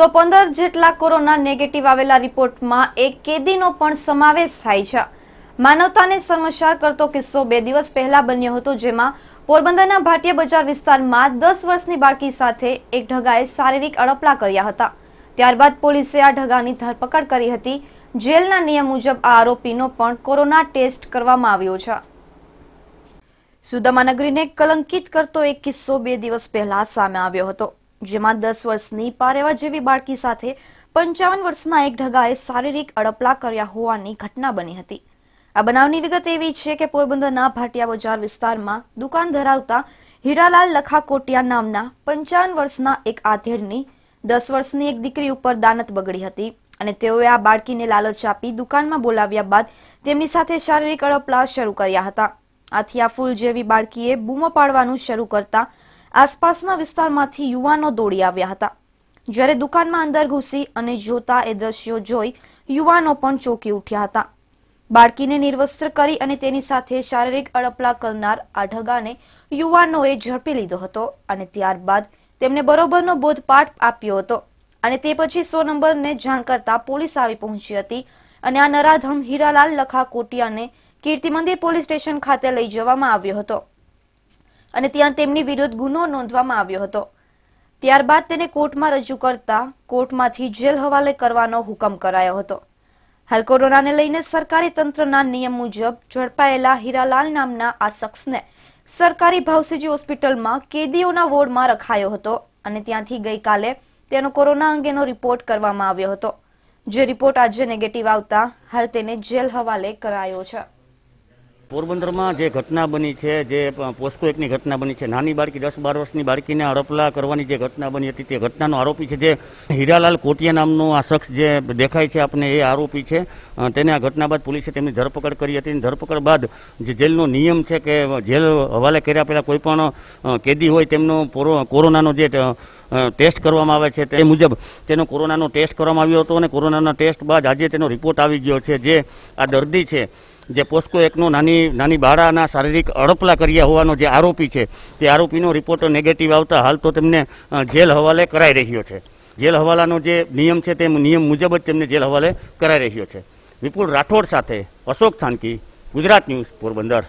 તો પંદર જેટલા કોરોના નેગેટિવ આવેલા રિપોર્ટમાં એક કેદીનો પણ સમાવેશ થાય છે માનવતાને શર્મસાર કરતો કિસ્સો બે દિવસ પહેલા બન્યો હતો જેમાં પોરબંદરના ભાટિયા બજાર વિસ્તારમાં દસ વર્ષની બાળકી સાથે એક ઢગાએ શારીરિક અડપલા કર્યા હતા ત્યારબાદ પોલીસે આ ઢગાની ધરપકડ કરી હતી જેલના નિયમ મુજબ આ આરોપીનો પણ કોરોના ટેસ્ટ કરવામાં આવ્યો છે સુદામા કલંકિત કરતો એક કિસ્સો બે દિવસ પહેલા સામે આવ્યો હતો જેમાં દસ વર્ષની પારેવા જેવી બાળકી સાથે પંચાવન વર્ષના એક ઢગાએ શારીરિક અડપલા કર્યા હોવાની ઘટના બની હતી આ બનાવની વિગત એવી છે કે પોરબંદરના ભાટિયા બજાર વિસ્તારમાં દુકાન ધરાવતા હીરાલાલ લખા નામના પંચાવન વર્ષના એક આધેડની દસ વર્ષની એક દીકરી ઉપર દાનત બગડી હતી અને તેઓએ આ બાળકીને લાલચ આપી દુકાનમાં બોલાવ્યા બાદ તેમની સાથે શારીરિક અડપલા શરૂ કર્યા હતા આથી આ ફૂલ જેવી બાળકીએ બૂમો પાડવાનું શરૂ કરતા આસપાસના વિસ્તારમાંથી યુવાનો દોડી આવ્યા હતા જ્યારે દુકાનમાં અંદર ઘૂસી અને જોતા એ દ્રશ્યો જોઈ યુવાનો પણ ચોંકી ઉઠ્યા હતા બાળકીને નિર્વસ્ત્ર કરી અને તેની સાથે શારીરિક અડપલા કરનાર આ ઢગાને યુવાનોએ ઝડપી લીધો હતો અને ત્યારબાદ તેમને બરોબરનો બોધપાઠ આપ્યો હતો અને તે પછી સો નંબરને જાણ કરતા પોલીસ આવી પહોંચી હતી અને આ નરાધમ હીરાલાલ લખા કોટિયાને કીર્તિમંદિર પોલીસ સ્ટેશન ખાતે લઈ જવામાં આવ્યો હતો અને ત્યાં તેમની વિરુદ્ધ ગુનો નોંધવામાં આવ્યો હતો ત્યારબાદ તેને કોર્ટમાં રજૂ કરતા કોર્ટમાંથી જેલ હવાલે કરવાનો હુકમ કરાયો હતો હાલ કોરોનાને લઈને સરકારી તંત્રના નિયમ મુજબ ઝડપાયેલા હીરાલાલ નામના આ શખ્સને સરકારી ભાવસીજી હોસ્પિટલમાં કેદીઓના વોર્ડમાં રખાયો હતો અને ત્યાંથી ગઈકાલે તેનો કોરોના અંગેનો રિપોર્ટ કરવામાં આવ્યો હતો જે રિપોર્ટ આજે નેગેટિવ આવતા હાલ તેને જેલ હવાલે કરાયો છે પોરબંદરમાં જે ઘટના બની છે જે પોસ્કો એકની ઘટના બની છે નાની બાળકી દસ બાર વર્ષની બાળકીને હડપલા કરવાની જે ઘટના બની હતી તે ઘટનાનો આરોપી છે જે હીરાલાલ કોટિયા નામનો આ શખ્સ જે દેખાય છે આપણે એ આરોપી છે તેને આ ઘટના બાદ પોલીસે તેમની ધરપકડ કરી હતી ધરપકડ બાદ જે જેલનો નિયમ છે કે જેલ હવાલે કર્યા પહેલાં કોઈપણ કેદી હોય તેમનો કોરોનાનો જે ટેસ્ટ કરવામાં આવે છે તે મુજબ તેનો કોરોનાનો ટેસ્ટ કરવામાં આવ્યો હતો અને કોરોનાના ટેસ્ટ બાદ આજે તેનો રિપોર્ટ આવી ગયો છે જે આ દર્દી છે જે પોસ્કો એકનો નાની નાની બાળાના શારીરિક અડપલા કર્યા હોવાનો જે આરોપી છે તે આરોપીનો રિપોર્ટ નેગેટિવ આવતા હાલ તો તેમને જેલ હવાલે કરાઈ રહ્યો છે જેલ હવાલાનો જે નિયમ છે તે નિયમ મુજબ જ તેમને જેલ હવાલે કરાઈ રહ્યો છે વિપુલ રાઠોડ સાથે અશોક થાનકી ગુજરાત ન્યૂઝ પોરબંદર